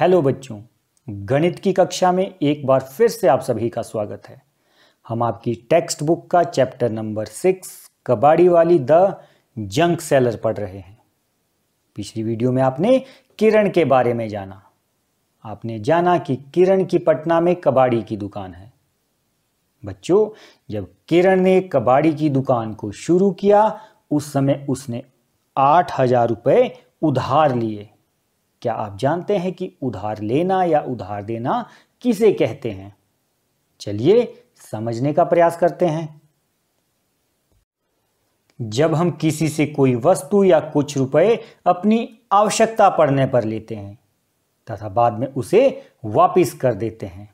hello बच्चों गणित की कक्षा में एक बार फिर से आप सभी का स्वागत है हम आपकी टेक्स्ट बुक का चैप्टर नंबर सिक्स कबाड़ी वाली द जंक सेलर पढ़ रहे हैं पिछली वीडियो में आपने किरण के बारे में जाना आपने जाना कि किरण की पटना में कबाड़ी की दुकान है बच्चों जब किरण ने कबाड़ी की दुकान को शुरू किया उस समय उसने आठ हजार रुपये उधार लिए क्या आप जानते हैं कि उधार लेना या उधार देना किसे कहते हैं चलिए समझने का प्रयास करते हैं जब हम किसी से कोई वस्तु या कुछ रुपए अपनी आवश्यकता पड़ने पर लेते हैं तथा बाद में उसे वापस कर देते हैं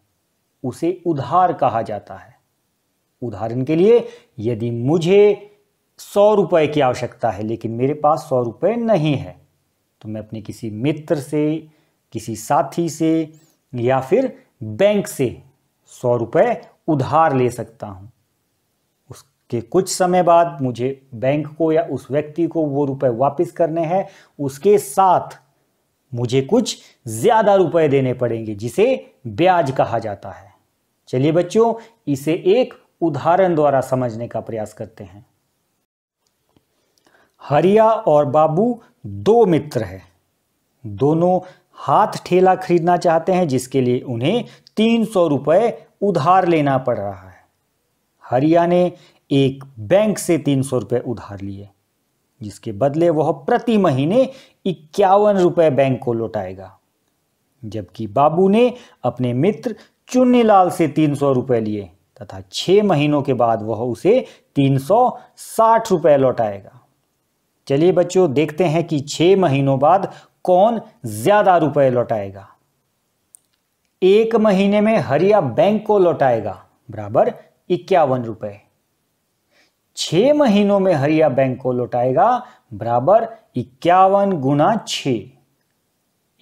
उसे उधार कहा जाता है उदाहरण के लिए यदि मुझे सौ रुपए की आवश्यकता है लेकिन मेरे पास सौ रुपए नहीं है तो मैं अपने किसी मित्र से किसी साथी से या फिर बैंक से सौ रुपये उधार ले सकता हूँ उसके कुछ समय बाद मुझे बैंक को या उस व्यक्ति को वो रुपए वापस करने हैं उसके साथ मुझे कुछ ज़्यादा रुपए देने पड़ेंगे जिसे ब्याज कहा जाता है चलिए बच्चों इसे एक उदाहरण द्वारा समझने का प्रयास करते हैं हरिया और बाबू दो मित्र हैं दोनों हाथ ठेला खरीदना चाहते हैं जिसके लिए उन्हें तीन सौ रुपये उधार लेना पड़ रहा है हरिया ने एक बैंक से तीन सौ रुपये उधार लिए जिसके बदले वह प्रति महीने इक्यावन रुपये बैंक को लौटाएगा जबकि बाबू ने अपने मित्र चुन्नीलाल से तीन सौ रुपये लिए तथा छः महीनों के बाद वह उसे तीन सौ साठ रुपये लौटाएगा चलिए बच्चों देखते हैं कि छह महीनों बाद कौन ज़्यादा रुपए लौटाएगा एक महीने में हरिया बैंक को लौटाएगा बराबर इक्यावन रुपए छह महीनों में हरिया बैंक को लौटाएगा बराबर इक्यावन गुना छ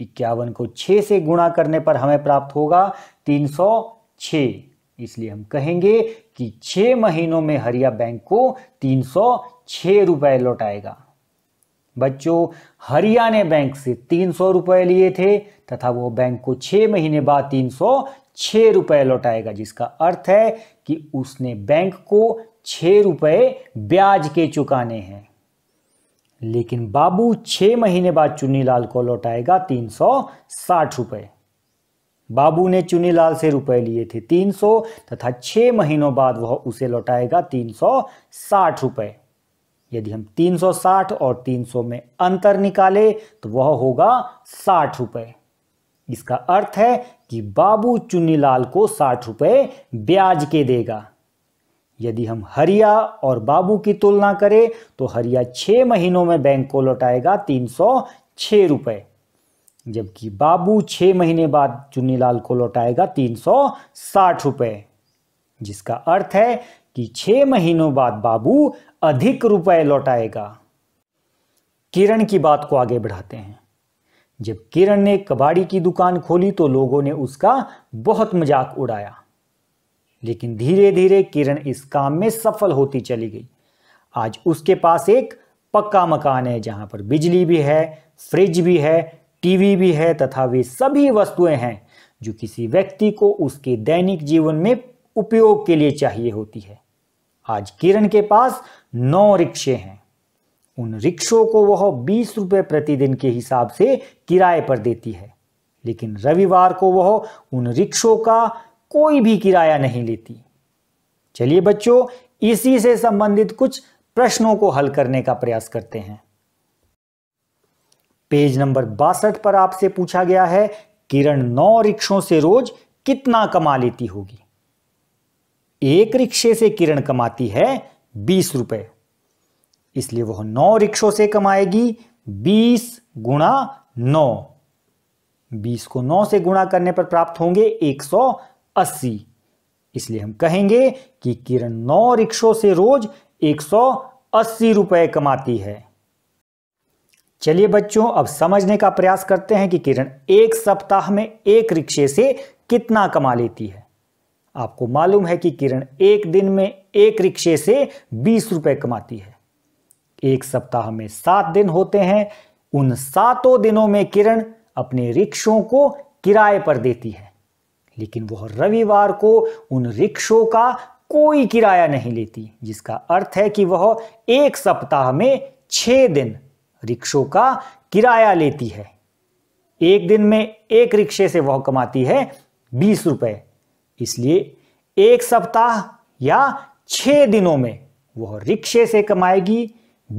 इक्यावन को छ से गुणा करने पर हमें प्राप्त होगा तीन सौ छ इसलिए हम कहेंगे कि छह महीनों में हरिया बैंक को तीन सौ छ रुपए लौटाएगा बच्चों हरियाणा बैंक से तीन सौ रुपये लिए थे तथा वो बैंक को छह महीने बाद तीन सौ छह रुपये लौटाएगा जिसका अर्थ है कि उसने बैंक को छ रुपये ब्याज के चुकाने हैं लेकिन बाबू छह महीने बाद चुन्नीलाल को लौटाएगा तीन सौ साठ रुपये बाबू ने चुनीलाल से रुपए लिए थे तीन सौ तथा छह महीनों बाद वह उसे लौटाएगा तीन सौ साठ रुपये यदि हम 360 और 300 में अंतर निकाले तो वह होगा साठ रुपये इसका अर्थ है कि बाबू चुन्नीलाल को साठ रुपये ब्याज के देगा यदि हम हरिया और बाबू की तुलना करें तो हरिया छः महीनों में बैंक को लौटाएगा तीन सौ छः रुपये जबकि बाबू छः महीने बाद चुन्नीलाल को लौटाएगा तीन सौ साठ रुपये जिसका अर्थ है कि छह महीनों बाद बाबू अधिक रुपए लौटाएगा किरण की बात को आगे बढ़ाते हैं जब किरण ने कबाड़ी की दुकान खोली तो लोगों ने उसका बहुत मजाक उड़ाया लेकिन धीरे धीरे किरण इस काम में सफल होती चली गई आज उसके पास एक पक्का मकान है जहां पर बिजली भी है फ्रिज भी है टीवी भी है तथा वे सभी वस्तुएं हैं जो किसी व्यक्ति को उसके दैनिक जीवन में उपयोग के लिए चाहिए होती है आज किरण के पास नौ रिक्शे हैं उन रिक्शों को वह बीस रुपये प्रतिदिन के हिसाब से किराए पर देती है लेकिन रविवार को वह उन रिक्शों का कोई भी किराया नहीं लेती चलिए बच्चों इसी से संबंधित कुछ प्रश्नों को हल करने का प्रयास करते हैं पेज नंबर बासठ पर आपसे पूछा गया है किरण नौ रिक्शों से रोज कितना कमा लेती होगी एक रिक्शे से किरण कमाती है बीस रुपए इसलिए वह नौ रिक्शों से कमाएगी बीस गुणा नौ बीस को नौ से गुणा करने पर प्राप्त होंगे एक सौ अस्सी इसलिए हम कहेंगे कि किरण नौ रिक्शों से रोज एक सौ अस्सी रुपए कमाती है चलिए बच्चों अब समझने का प्रयास करते हैं कि किरण एक सप्ताह में एक रिक्शे से कितना कमा लेती है आपको मालूम है कि किरण एक दिन में एक रिक्शे से बीस रुपए कमाती है एक सप्ताह में सात दिन होते हैं उन सातों दिनों में किरण अपने रिक्शों को किराए पर देती है लेकिन वह रविवार को उन रिक्शों का कोई किराया नहीं लेती जिसका अर्थ है कि वह एक सप्ताह में छह दिन रिक्शों का किराया लेती है एक दिन में एक रिक्शे से वह कमाती है बीस रुपए इसलिए एक सप्ताह या छ दिनों में वह रिक्शे से कमाएगी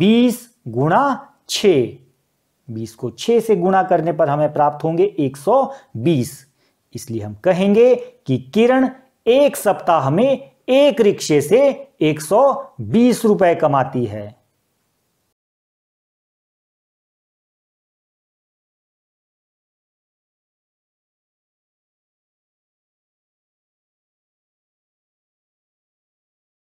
बीस गुणा छ बीस को छ से गुणा करने पर हमें प्राप्त होंगे एक सौ बीस इसलिए हम कहेंगे कि किरण एक सप्ताह में एक रिक्शे से एक सौ बीस रुपए कमाती है